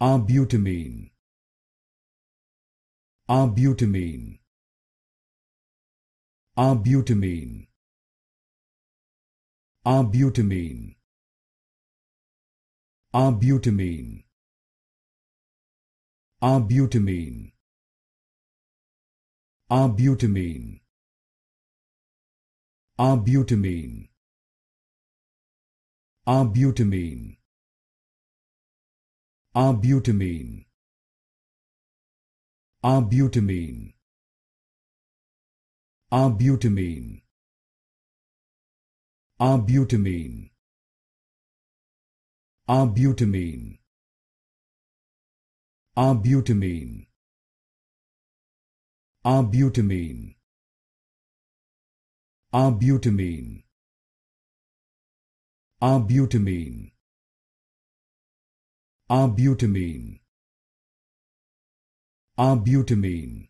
Arbutamine. Arbutamine. Arbutamine. Arbutamine. Arbutamine. Arbutamine. Arbutamine. Arbutamine. Arbutamine. Arbutamine. Arbutamine. Arbutamine. Arbutamine. Arbutamine. Arbutamine. Arbutamine. Arbutamine. Arbutamine. Arbutamine. Arbutamine.